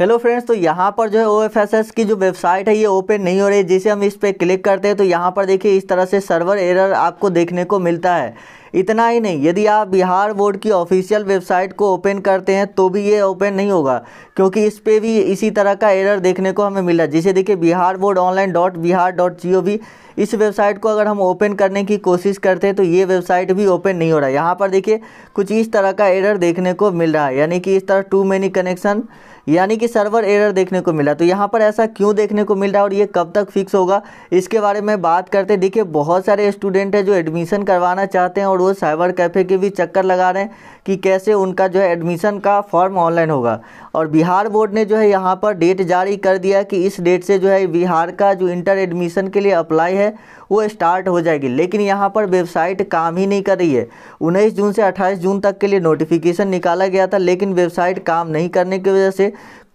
hello friends तो यहाँ पर जो है ओ की जो वेबसाइट है ये ओपन नहीं हो रही है जिसे हम इस पर क्लिक करते हैं तो यहाँ पर देखिए इस तरह से सर्वर एरर आपको देखने को मिलता है इतना ही नहीं यदि आप बिहार बोर्ड की ऑफिशियल वेबसाइट को ओपन करते हैं तो भी ये ओपन नहीं होगा क्योंकि इस पर भी इसी तरह का एरर देखने को हमें मिला जिसे देखिए Bihar board online dot Bihar dot G O V इस वेबसाइट को अगर हम ओपन करने की कोशिश करते हैं तो ये वेबसाइट भी ओपन नहीं हो रहा है यहाँ पर देखिए कुछ इस तरह का एरर देखने को मिल रहा है यानी कि इस तरह टू मेनी कनेक्शन यानी कि सर्वर एरर देखने को मिला तो यहाँ पर ऐसा क्यों देखने को मिल रहा है और ये कब तक फिक्स होगा इसके बारे में बात करते देखिए बहुत सारे स्टूडेंट हैं जो एडमिशन करवाना चाहते हैं और वो साइबर कैफ़े के भी चक्कर लगा रहे हैं कि कैसे उनका जो है एडमिशन का फॉर्म ऑनलाइन होगा और बिहार बोर्ड ने जो है यहाँ पर डेट जारी कर दिया कि इस डेट से जो है बिहार का जो इंटर एडमिशन के लिए अप्लाई है वो स्टार्ट हो जाएगी लेकिन यहाँ पर वेबसाइट काम ही नहीं कर रही है उन्नीस जून से अट्ठाईस जून तक के लिए नोटिफिकेशन निकाला गया था लेकिन वेबसाइट काम नहीं करने की वजह से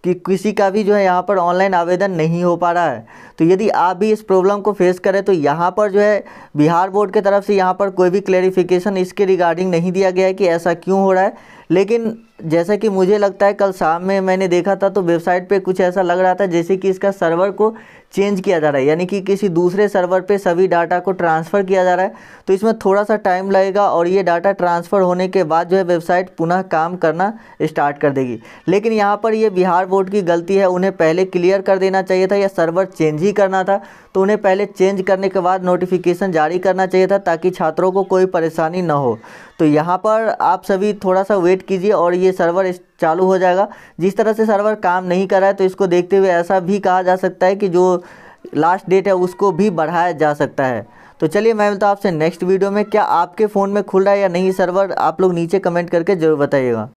कि किसी का भी जो है यहाँ पर ऑनलाइन आवेदन नहीं हो पा रहा है तो यदि आप भी इस प्रॉब्लम को फेस करें तो यहाँ पर जो है बिहार बोर्ड की तरफ से यहाँ पर कोई भी क्लेरिफिकेशन इसके रिगार्डिंग नहीं दिया गया है कि ऐसा क्यों हो रहा है लेकिन जैसा कि मुझे लगता है कल शाम में मैंने देखा था तो वेबसाइट पे कुछ ऐसा लग रहा था जैसे कि इसका सर्वर को चेंज किया जा रहा है यानी कि किसी दूसरे सर्वर पे सभी डाटा को ट्रांसफ़र किया जा रहा है तो इसमें थोड़ा सा टाइम लगेगा और ये डाटा ट्रांसफ़र होने के बाद जो है वेबसाइट पुनः काम करना स्टार्ट कर देगी लेकिन यहाँ पर यह बिहार बोर्ड की गलती है उन्हें पहले क्लियर कर देना चाहिए था या सर्वर चेंज ही करना था तो उन्हें पहले चेंज करने के बाद नोटिफिकेशन जारी करना चाहिए था ताकि छात्रों को कोई परेशानी ना हो तो यहाँ पर आप सभी थोड़ा सा वेट कीजिए और ये सर्वर चालू हो जाएगा जिस तरह से सर्वर काम नहीं कर रहा है तो इसको देखते हुए ऐसा भी कहा जा सकता है कि जो लास्ट डेट है उसको भी बढ़ाया जा सकता है तो चलिए मैं मिलता तो आपसे नेक्स्ट वीडियो में क्या आपके फ़ोन में खुल रहा है या नहीं सर्वर आप लोग नीचे कमेंट करके ज़रूर बताइएगा